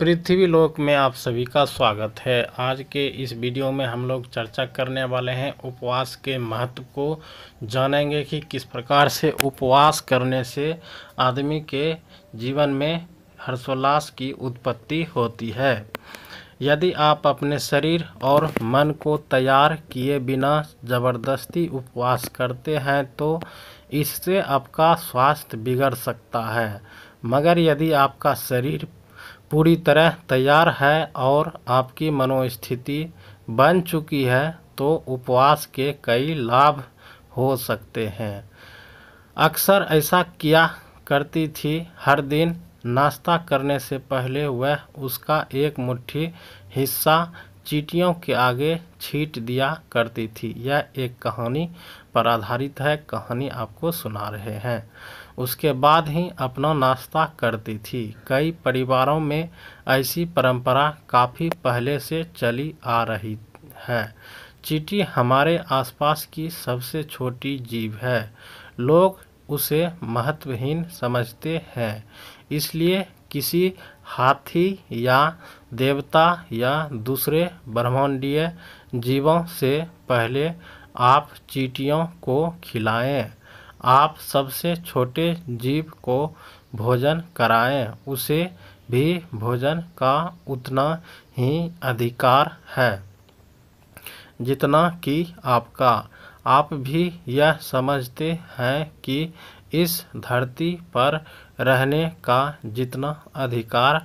पृथ्वी लोक में आप सभी का स्वागत है आज के इस वीडियो में हम लोग चर्चा करने वाले हैं उपवास के महत्व को जानेंगे कि किस प्रकार से उपवास करने से आदमी के जीवन में हर्षोल्लास की उत्पत्ति होती है यदि आप अपने शरीर और मन को तैयार किए बिना ज़बरदस्ती उपवास करते हैं तो इससे आपका स्वास्थ्य बिगड़ सकता है मगर यदि आपका शरीर पूरी तरह तैयार है और आपकी मनोस्थिति बन चुकी है तो उपवास के कई लाभ हो सकते हैं अक्सर ऐसा किया करती थी हर दिन नाश्ता करने से पहले वह उसका एक मुट्ठी हिस्सा चीटियों के आगे छीट दिया करती थी यह एक कहानी पर आधारित है कहानी आपको सुना रहे हैं उसके बाद ही अपना नाश्ता करती थी कई परिवारों में ऐसी परंपरा काफ़ी पहले से चली आ रही है चीटी हमारे आसपास की सबसे छोटी जीव है लोग उसे महत्वहीन समझते हैं इसलिए किसी हाथी या देवता या दूसरे ब्रह्मांडीय जीवों से पहले आप चीटियों को खिलाएं आप सबसे छोटे जीव को भोजन कराएं उसे भी भोजन का उतना ही अधिकार है जितना कि आपका आप भी यह समझते हैं कि इस धरती पर रहने का जितना अधिकार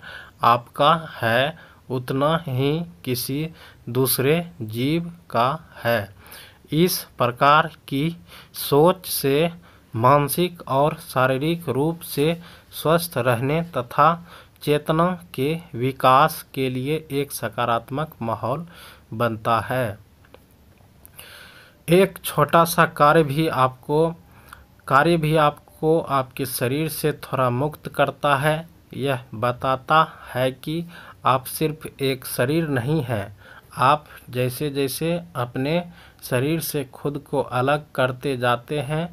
आपका है उतना ही किसी दूसरे जीव का है इस प्रकार की सोच से मानसिक और शारीरिक रूप से स्वस्थ रहने तथा चेतना के विकास के लिए एक सकारात्मक माहौल बनता है एक छोटा सा कार्य भी आपको कार्य भी आपको आपके शरीर से थोड़ा मुक्त करता है यह बताता है कि आप सिर्फ एक शरीर नहीं हैं आप जैसे जैसे अपने शरीर से खुद को अलग करते जाते हैं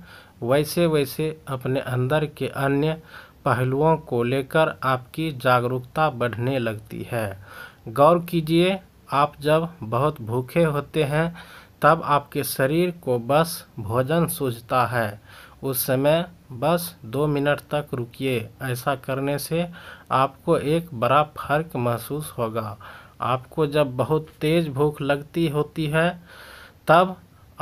वैसे वैसे अपने अंदर के अन्य पहलुओं को लेकर आपकी जागरूकता बढ़ने लगती है गौर कीजिए आप जब बहुत भूखे होते हैं तब आपके शरीर को बस भोजन सूझता है उस समय बस दो मिनट तक रुकिए ऐसा करने से आपको एक बड़ा फर्क महसूस होगा आपको जब बहुत तेज़ भूख लगती होती है तब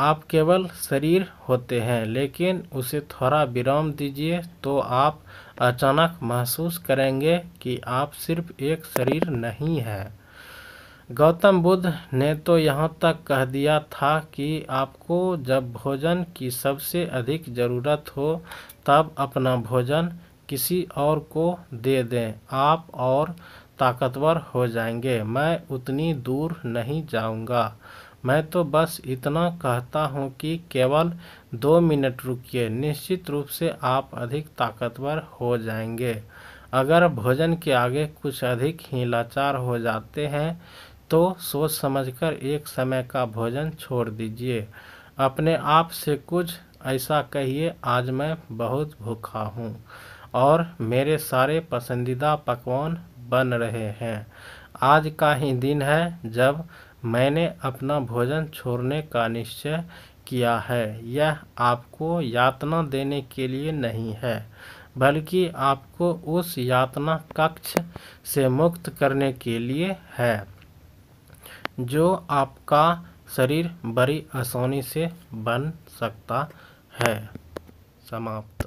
आप केवल शरीर होते हैं लेकिन उसे थोड़ा विराम दीजिए तो आप अचानक महसूस करेंगे कि आप सिर्फ एक शरीर नहीं हैं गौतम बुद्ध ने तो यहाँ तक कह दिया था कि आपको जब भोजन की सबसे अधिक ज़रूरत हो तब अपना भोजन किसी और को दे दें आप और ताकतवर हो जाएंगे मैं उतनी दूर नहीं जाऊंगा मैं तो बस इतना कहता हूं कि केवल दो मिनट रुकिए निश्चित रूप से आप अधिक ताकतवर हो जाएंगे अगर भोजन के आगे कुछ अधिक ही लाचार हो जाते हैं तो सोच समझकर एक समय का भोजन छोड़ दीजिए अपने आप से कुछ ऐसा कहिए आज मैं बहुत भूखा हूँ और मेरे सारे पसंदीदा पकवान बन रहे हैं आज का ही दिन है जब मैंने अपना भोजन छोड़ने का निश्चय किया है यह आपको यातना देने के लिए नहीं है बल्कि आपको उस यातना कक्ष से मुक्त करने के लिए है जो आपका शरीर बड़ी आसानी से बन सकता है समाप्त